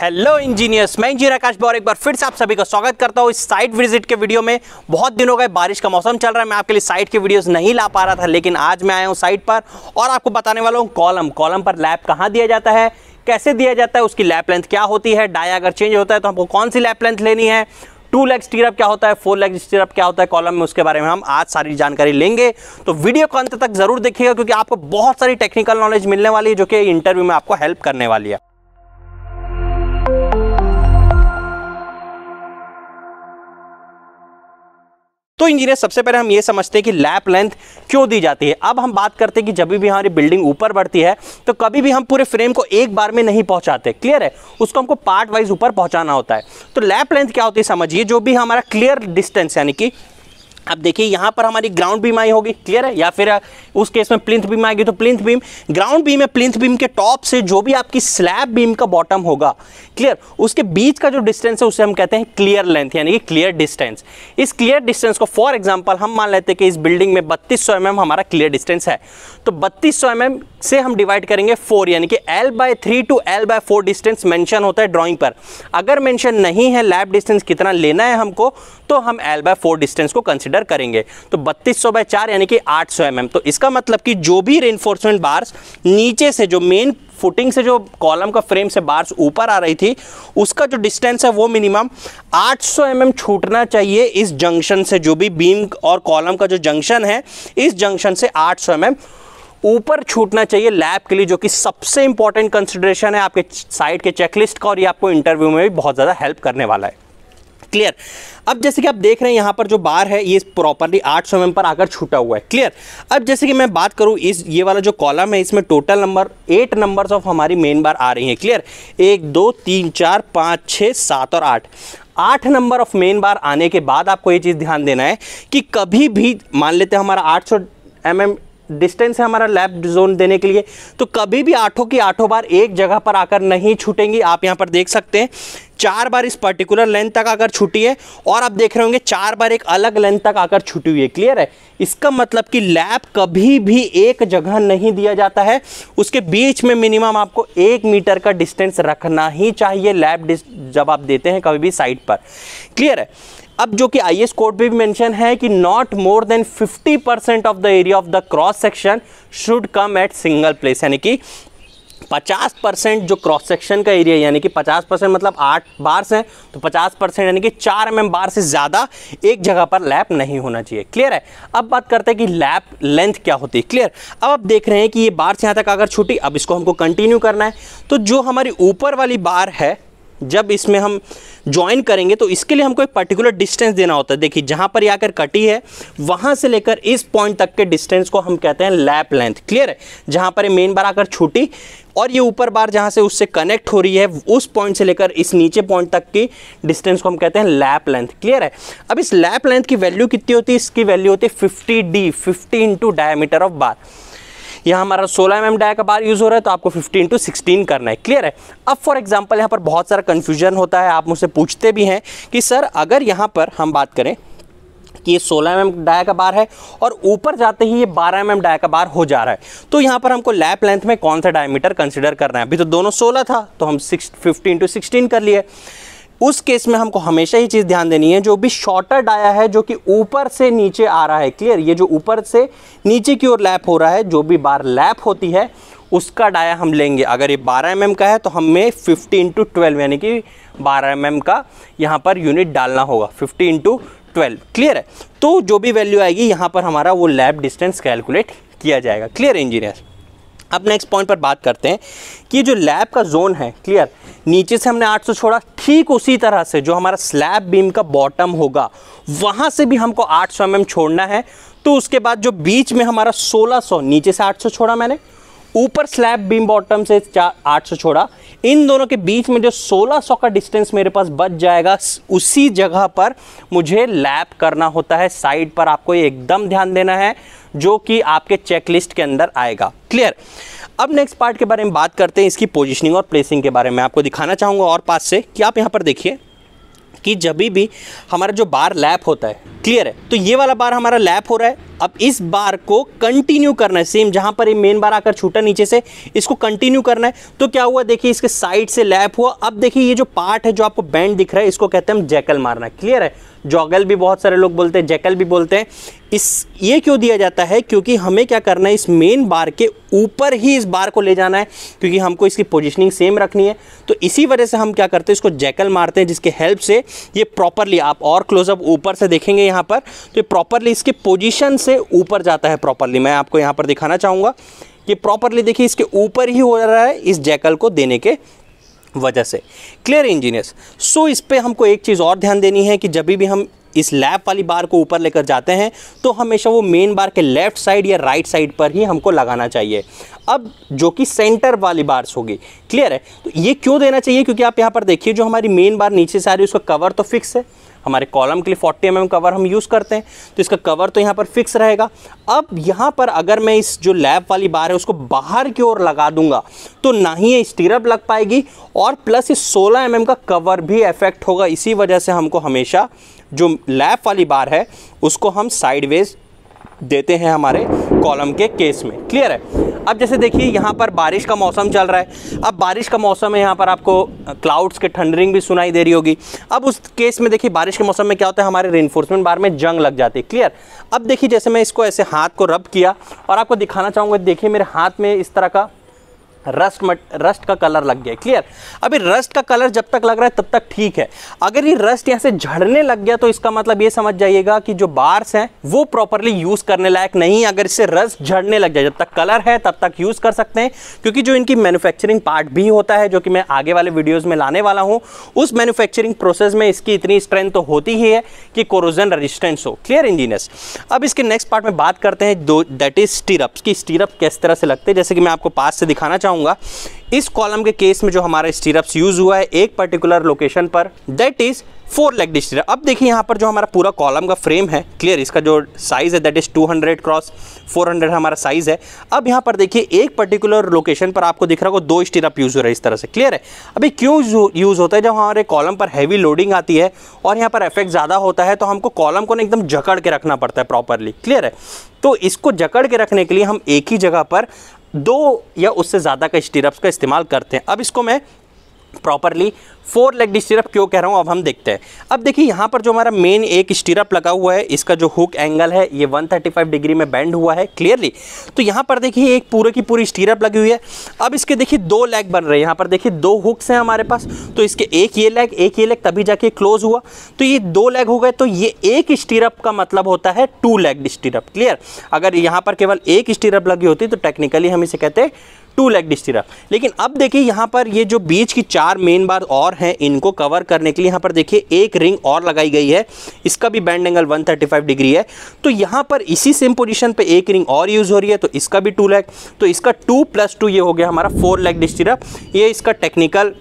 hello engineers मैं engineer Akash और एक बार फिर से आप सभी का स्वागत करता हूँ इस साइट विजिट के वीडियो में बहुत दिन हो गए बारिश का मौसम चल रहा है मैं आपके लिए साइट के वीडियोस नहीं ला पा रहा था लेकिन आज मैं आया हूँ साइट पर और आपको बताने वाला हूँ कॉलम कॉलम पर लैब कहाँ दिया जाता है कैसे दिया जाता है उसकी लैप लेंथ क्या होती है डाया अगर चेंज होता है तो हमको कौन सी लैप लेंथ लेनी है टू लेग स्टीरअप क्या होता है फोर लेग स्टीरअप क्या होता है कॉलम में उसके बारे में हम आज सारी जानकारी लेंगे तो वीडियो को अंत तक जरूर देखिएगा क्योंकि आपको बहुत सारी टेक्निकल नॉलेज मिलने वाली है जो कि इंटरव्यू में आपको हेल्प करने वाली है तो इंजीनियर सबसे पहले हम ये समझते हैं कि लैप लेंथ क्यों दी जाती है अब हम बात करते हैं कि जब भी हमारी बिल्डिंग ऊपर बढ़ती है तो कभी भी हम पूरे फ्रेम को एक बार में नहीं पहुंचाते क्लियर है उसको हमको पार्ट वाइज ऊपर पहुंचाना होता है तो लैप लेंथ क्या होती है समझिए जो भी हमारा क्लियर डिस्टेंस यानी कि अब देखिए यहाँ पर हमारी ग्राउंड बीम आई होगी क्लियर है या फिर उस केस में प्लिंथ बीम आएगी तो प्लिंथ बीम ग्राउंड बीम है प्लिंथ बीम के टॉप से जो भी आपकी स्लैब बीम का बॉटम होगा क्लियर उसके बीच का जो डिस्टेंस है उसे हम कहते हैं क्लियर लेंथ यानी कि क्लियर डिस्टेंस इस क्लियर डिस्टेंस को फॉर एग्जाम्पल हम मान लेते हैं कि इस बिल्डिंग में बत्तीस सौ mm हमारा क्लियर डिस्टेंस है तो बत्तीस सौ mm से हम डिवाइड करेंगे फोर यानी कि L by three to L by four distance mention होता है ड्रॉइंग पर अगर मैंशन नहीं है लैब डिस्टेंस कितना लेना है हमको तो हम एल बाय फोर डिस्टेंस को कंसिडर करेंगे तो बत्तीस सौ बाय चार यानी कि आठ सौ एम तो इसका मतलब कि जो भी रेनफोर्समेंट बार्स नीचे से जो मेन फुटिंग से जो कॉलम का फ्रेम से बार्स ऊपर आ रही थी उसका जो डिस्टेंस है वो मिनिमम 800 सौ mm छूटना चाहिए इस जंक्शन से जो भी बीम और कॉलम का जो जंक्शन है इस जंक्शन से 800 सौ mm ऊपर छूटना चाहिए लैब के लिए जो कि सबसे इंपॉर्टेंट कंसिडरेशन है आपके साइड के चेकलिस्ट का और ये आपको इंटरव्यू में भी बहुत ज़्यादा हेल्प करने वाला है क्लियर अब जैसे कि आप देख रहे हैं यहाँ पर जो बार है ये प्रॉपरली 800 सौ पर आकर छूटा हुआ है क्लियर अब जैसे कि मैं बात करूँ इस ये वाला जो कॉलम है इसमें total number eight numbers of हमारी मेन बार आ रही हैं क्लियर एक दो तीन चार पाँच छः सात और आठ आठ नंबर ऑफ मेन बार आने के बाद आपको ये चीज़ ध्यान देना है कि कभी भी मान लेते हैं हमारा आठ सौ एम एम डिस्टेंस है हमारा लैब जोन देने के लिए तो कभी भी आठों की आठों बार एक जगह पर आकर नहीं छूटेंगी आप यहाँ पर देख सकते हैं चार बार इस पर्टिकुलर लेंथ तक आकर छुटी है और आप देख रहे होंगे चार बार एक अलग लेंथ तक आकर छुटी हुई है क्लियर है इसका मतलब कि लैब कभी भी एक जगह नहीं दिया जाता है उसके बीच में मिनिमम आपको एक मीटर का डिस्टेंस रखना ही चाहिए लैब जब आप देते हैं कभी भी साइड पर क्लियर है अब जो कि आई एस कोड में भी मेंशन है कि not more than 50 percent of the area of the cross section should come at single place यानी कि 50 परसेंट जो क्रॉस सेक्शन का एरिया यानी कि 50 परसेंट मतलब आठ बार्स हैं तो 50 परसेंट यानी कि चार एम एम बार से ज़्यादा एक जगह पर लैप नहीं होना चाहिए क्लियर है अब बात करते हैं कि लैप लेंथ क्या होती है क्लियर अब आप देख रहे हैं कि ये बार से यहाँ तक अगर छूटी अब इसको हमको कंटिन्यू करना है तो जो हमारी ऊपर वाली बार है जब इसमें हम ज्वाइन करेंगे तो इसके लिए हमको एक पर्टिकुलर डिस्टेंस देना होता है देखिए जहाँ पर आकर कटी है वहाँ से लेकर इस पॉइंट तक के डिस्टेंस को हम कहते हैं लैप लेंथ क्लियर है जहाँ पर मेन बार आकर छूटी और ये ऊपर बार जहाँ से उससे कनेक्ट हो रही है उस पॉइंट से लेकर इस नीचे पॉइंट तक की डिस्टेंस को हम कहते हैं लैप लेंथ क्लियर है अब इस लैप लेंथ की वैल्यू कितनी होती है इसकी वैल्यू होती है fifty D fifty into diameter of bar यहाँ हमारा सोलह एम एम डाया का बार यूज़ हो रहा है तो आपको फिफ्टीन टू सिक्सटीन करना है क्लियर है अब फॉर एग्जाम्पल यहाँ पर बहुत सारा कन्फ्यूजन होता है आप मुझसे पूछते भी हैं कि सर अगर यहाँ पर हम बात करें कि ये 16 एम mm डाया का बार है और ऊपर जाते ही ये 12 एम mm डाया का बार हो जा रहा है तो यहाँ पर हमको लैप लेंथ में कौन सा डायमीटर कंसिडर करना है अभी तो दोनों सोलह था तो हम सिक्स फिफ्टीन टू सिक्सटीन कर लिए उस केस में हमको हमेशा ही चीज़ ध्यान देनी है जो भी शॉर्टर डाया है जो कि ऊपर से नीचे आ रहा है क्लियर ये जो ऊपर से नीचे की ओर लैप हो रहा है जो भी बार लैप होती है उसका डाया हम लेंगे अगर ये 12 एम mm का है तो हमें 15 इंटू ट्वेल्व यानी कि 12 एम mm का यहाँ पर यूनिट डालना होगा 15 इंटू ट्वेल्व क्लियर है तो जो भी वैल्यू आएगी यहाँ पर हमारा वो लैब डिस्टेंस कैलकुलेट किया जाएगा क्लियर इंजीनियर अब नेक्स्ट पॉइंट पर बात करते हैं कि जो लैब का जोन है क्लियर नीचे से हमने आठ छोड़ा ठीक उसी तरह से जो हमारा स्लैब बीम का बॉटम होगा वहाँ से भी हमको 800 सौ mm छोड़ना है तो उसके बाद जो बीच में हमारा 1600 नीचे से 800 छोड़ा मैंने ऊपर स्लैब बीम बॉटम से 800 छोड़ा इन दोनों के बीच में जो 1600 का डिस्टेंस मेरे पास बच जाएगा उसी जगह पर मुझे लैप करना होता है साइड पर आपको एकदम ध्यान देना है जो कि आपके चेकलिस्ट के अंदर आएगा क्लियर अब नेक्स्ट पार्ट के बारे में बात करते हैं इसकी पोजिशनिंग और प्लेसिंग के बारे में आपको दिखाना चाहूँगा और पास से कि आप यहाँ पर देखिए कि जब भी हमारा जो बार लैप होता है क्लियर है तो ये वाला बार हमारा लैप हो रहा है अब इस बार को कंटिन्यू करना है सेम जहां पर ये मेन बार आकर छूटा नीचे से इसको कंटिन्यू करना है तो क्या हुआ देखिए इसके साइड से लैप हुआ अब देखिए ये जो पार्ट है जो आपको बैंड दिख रहा है इसको कहते हैं हम जैकल मारना क्लियर है जॉगल भी बहुत सारे लोग बोलते हैं जैकल भी बोलते हैं इस ये क्यों दिया जाता है क्योंकि हमें क्या करना है इस मेन बार के ऊपर ही इस बार को ले जाना है क्योंकि हमको इसकी पोजीशनिंग सेम रखनी है तो इसी वजह से हम क्या करते हैं इसको जैकल मारते हैं जिसके हेल्प से ये प्रॉपरली आप और क्लोजअप ऊपर से देखेंगे यहाँ पर तो ये प्रॉपरली इसके पोजिशन से ऊपर जाता है प्रॉपरली मैं आपको यहाँ पर दिखाना चाहूँगा कि प्रॉपरली देखिए इसके ऊपर ही हो रहा है इस जैकल को देने के वजह से क्लियर इंजीनियर्स सो इस पर हमको एक चीज़ और ध्यान देनी है कि जब भी हम इस लैप वाली बार को ऊपर लेकर जाते हैं तो हमेशा वो मेन बार के लेफ्ट साइड या राइट साइड पर ही हमको लगाना चाहिए अब जो कि सेंटर वाली बार्स होगी क्लियर है तो ये क्यों देना चाहिए क्योंकि आप यहाँ पर देखिए जो हमारी मेन बार नीचे से आ रही है उसका कवर तो फिक्स है हमारे कॉलम के लिए 40 एम mm कवर हम यूज़ करते हैं तो इसका कवर तो यहाँ पर फिक्स रहेगा अब यहाँ पर अगर मैं इस जो लैब वाली बार है उसको बाहर की ओर लगा दूंगा तो ना ही ये स्टीरअप लग पाएगी और प्लस इस सोलह एम mm का कवर भी अफेक्ट होगा इसी वजह से हमको हमेशा जो लैब वाली बार है उसको हम साइडवेज देते हैं हमारे कॉलम के केस में क्लियर है अब जैसे देखिए यहाँ पर बारिश का मौसम चल रहा है अब बारिश का मौसम है यहाँ पर आपको क्लाउड्स के ठंडरिंग भी सुनाई दे रही होगी अब उस केस में देखिए बारिश के मौसम में क्या होता है हमारे रेनफोर्समेंट बार में जंग लग जाती है क्लियर अब देखिए जैसे मैं इसको ऐसे हाथ को रब किया और आपको दिखाना चाहूँगा देखिए मेरे हाथ में इस तरह का रस्ट मट रस्ट का कलर लग गया क्लियर अभी रस्ट का कलर जब तक लग रहा है तब तक ठीक है अगर ये रस्ट यहाँ से झड़ने लग गया तो इसका मतलब ये समझ जाइएगा कि जो बार्स हैं वो प्रॉपरली यूज़ करने लायक नहीं अगर इससे रस्ट झड़ने लग जाए जब तक कलर है तब तक यूज़ कर सकते हैं क्योंकि जो इनकी मैन्युफैक्चरिंग पार्ट भी होता है जो कि मैं आगे वाले वीडियोज़ में लाने वाला हूँ उस मैन्युफैक्चरिंग प्रोसेस में इसकी इतनी स्ट्रेंथ तो होती ही है कि कोरोजन रजिस्टेंस हो क्लियर इंजीनियस अब इसके नेक्स्ट पार्ट में बात करते हैं दो दैट इज स्टीरअप्स की स्टीरअप किस तरह से लगते हैं जैसे कि मैं आपको पास से दिखाना चाहूँगा दिखाऊंगा इस कॉलम के केस में जो हमारा स्टीरप्स यूज़ हुआ है एक पर्टिकुलर लोकेशन पर that is four leg stirrup अब देखिए यहाँ पर जो हमारा पूरा कॉलम का फ्रेम है क्लियर इसका जो साइज़ है दैट इज़ 200 क्रॉस 400 हमारा साइज़ है अब यहाँ पर देखिए एक पर्टिकुलर लोकेशन पर आपको दिख रहा होगा दो स्टीरअप यूज़ हो रहा है इस तरह से क्लियर है अभी क्यों यूज़ होता है जब हमारे कॉलम पर हैवी लोडिंग आती है और यहाँ पर इफेक्ट ज़्यादा होता है तो हमको कॉलम को ना एकदम जकड़ के रखना पड़ता है प्रॉपरली क्लियर है तो इसको जकड़ के रखने के लिए हम एक ही जगह पर दो या उससे ज़्यादा का स्टीरप्स का इस्तेमाल करते हैं अब इसको मैं प्रॉपरली फोर लेग स्टीरप क्यों कह रहा हूँ अब हम देखते हैं अब देखिए यहाँ पर जो हमारा मेन एक स्टीरअप लगा हुआ है इसका जो हुक एंगल है ये 135 डिग्री में बैंड हुआ है क्लियरली तो यहाँ पर देखिए एक पूरे की पूरी स्टीरअप लगी हुई है अब इसके देखिए दो लेग बन रहे हैं यहाँ पर देखिए दो हुक्स हैं हमारे पास तो इसके एक ये लेग एक ये लेग तभी जाके क्लोज हुआ तो ये दो लेग हो गए तो ये एक स्टीरअप का मतलब होता है टू लेग स्टीरअप क्लियर अगर यहाँ पर केवल एक स्टीरअप लगी होती तो टेक्निकली हम इसे कहते हैं टू लेग स्टीरअप लेकिन अब देखिए यहाँ पर ये जो बीच की चार मेन बार और हैं इनको कवर करने के लिए यहाँ पर देखिए एक रिंग और लगाई गई है इसका भी बैंड एंगल 135 डिग्री है तो यहाँ पर इसी सेम पोजीशन पे एक रिंग और यूज़ हो रही है तो इसका भी टू लैग तो इसका टू प्लस टू ये हो गया हमारा फोर लैग डिस्टिरप ये इसका टेक्निकल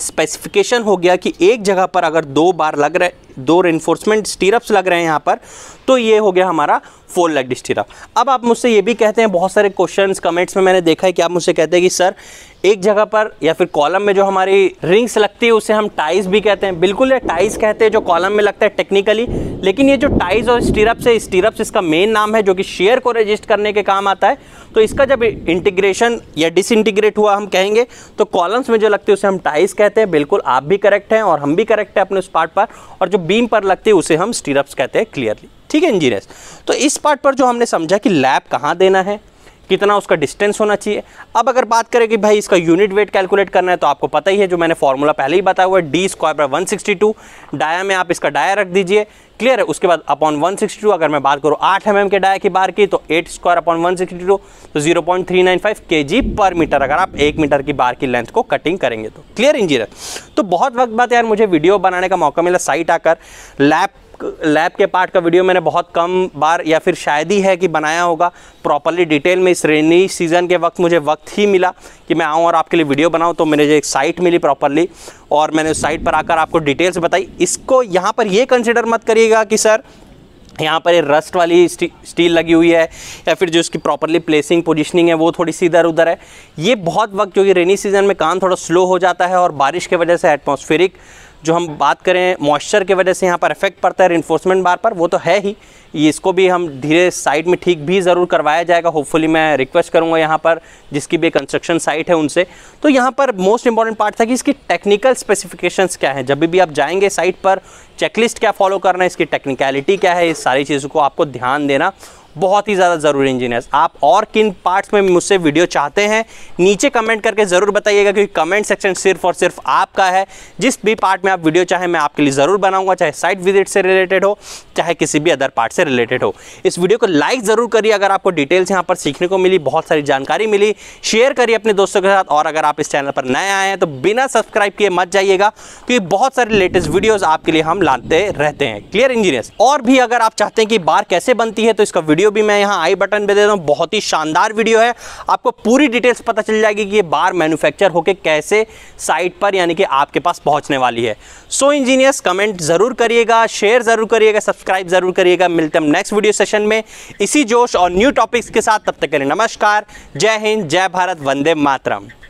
स्पेसिफिकेशन हो गया कि एक जगह पर अगर दो बार लग रहे दो रेनफोर्समेंट स्टीरप्स लग रहे हैं यहाँ पर तो ये हो गया हमारा फोर लेग स्टीरअप अब आप मुझसे ये भी कहते हैं बहुत सारे क्वेश्चंस कमेंट्स में मैंने देखा है कि आप मुझसे कहते हैं कि सर एक जगह पर या फिर कॉलम में जो हमारी रिंग्स लगती है उसे हम टाइज भी कहते हैं बिल्कुल ये टाइज कहते हैं जो कॉलम में लगता है टेक्निकली लेकिन ये जो टाइज और स्टीरप्स है स्टीरप्स इसका मेन नाम है जो कि शेयर को रजिस्ट करने के काम आता है तो इसका जब इंटीग्रेशन या डिसइंटीग्रेट हुआ हम कहेंगे तो कॉलम्स में जो लगती है उसे हम टाइज कहते हैं बिल्कुल आप भी करेक्ट हैं और हम भी करेक्ट हैं अपने उस पार्ट पर और जो बीम पर लगती है उसे हम स्टीरप्स कहते हैं क्लियरली ठीक है इंजीनियर्स तो इस पार्ट पर जो हमने समझा कि लैब कहाँ देना है कितना उसका डिस्टेंस होना चाहिए अब अगर बात करें कि भाई इसका यूनिट वेट कैलकुलेट करना है तो आपको पता ही है जो मैंने फॉर्मूला पहले ही बताया हुआ है डी स्क्वायर पर वन सिक्सटी टू डाया में आप इसका डाया रख दीजिए क्लियर है उसके बाद अपॉन वन सिक्सटी टू अगर मैं बात करूँ आठ एम mm एम के डाया की बार की तो eight square upon one sixty two तो zero point three nine five K G पर मीटर अगर आप एक मीटर की बार की लेंथ को कटिंग करेंगे तो क्लियर इंजीनियर तो बहुत वक्त बाद यार मुझे वीडियो बनाने का मौका मिला साइट आकर लैब लैब के पार्ट का वीडियो मैंने बहुत कम बार या फिर शायद ही है कि बनाया होगा प्रॉपरली डिटेल में इस रेनी सीज़न के वक्त मुझे वक्त ही मिला कि मैं आऊँ और आपके लिए वीडियो बनाऊँ तो मैंने जो एक साइट मिली प्रॉपरली और मैंने उस साइट पर आकर आपको डिटेल्स बताई इसको यहाँ पर ये कंसिडर मत करिएगा कि सर यहाँ पर ये रस्ट वाली स्टी, स्टील लगी हुई है या फिर जो इसकी प्रॉपरली प्लेसिंग पोजीशनिंग है वो थोड़ी सी इधर उधर है ये बहुत वक्त जो कि रेनी सीज़न में काम थोड़ा स्लो हो जाता है और बारिश के वजह से एटमॉस्फेरिक जो हम बात करें मॉइस्चर की वजह से यहाँ पर इफेक्ट पड़ता है रिन्फोर्समेंट बार पर वो तो है ही इसको भी हम धीरे साइड में ठीक भी ज़रूर करवाया जाएगा होपफुली मैं रिक्वेस्ट करूँगा यहाँ पर जिसकी भी कंस्ट्रक्शन साइट है उनसे तो यहाँ पर मोस्ट इंपॉर्टेंट पार्ट था कि इसकी टेक्निकल स्पेसिफिकेशंस क्या है जब भी आप जाएंगे साइट पर चेकलिस्ट क्या फॉलो करना है इसकी टेक्निकलिटी क्या है इस सारी चीज़ों को आपको ध्यान देना बहुत ही ज़्यादा ज़रूरी इंजीनियर्स आप और किन पार्ट्स में मुझसे वीडियो चाहते हैं नीचे कमेंट करके ज़रूर बताइएगा क्योंकि कमेंट सेक्शन सिर्फ और सिर्फ आपका है जिस भी पार्ट में आप वीडियो चाहें मैं आपके लिए ज़रूर बनाऊंगा चाहे साइट विजिट से रिलेटेड हो चाहे किसी भी अदर पार्ट से रिलेटेड हो इस वीडियो को लाइक ज़रूर करिए अगर आपको डिटेल्स यहाँ पर सीखने को मिली बहुत सारी जानकारी मिली शेयर करिए अपने दोस्तों के साथ और अगर आप इस चैनल पर नए आए हैं तो बिना सब्सक्राइब किए मत जाइएगा क्योंकि बहुत सारे लेटेस्ट वीडियोज़ आपके लिए हम लाते रहते हैं क्लियर इंजीनियर्स और भी अगर आप चाहते हैं कि बार कैसे बनती है तो इसका वीडियो वीडियो भी मैं यहाँ आई बटन पे दे रहा हूँ बहुत ही शानदार वीडियो है आपको पूरी डिटेल्स पता चल जाएगी कि ये बार मैन्युफैक्चर होके कैसे साइट पर यानी कि आपके पास पहुँचने वाली है सो so, इंजीनियर्स कमेंट ज़रूर करिएगा शेयर ज़रूर करिएगा सब्सक्राइब ज़रूर करिएगा मिलते हम नेक्स्ट वीडियो सेशन में इसी जोश और न्यू टॉपिक्स के साथ तब तक करें नमस्कार जय हिंद जय भारत वंदे मातरम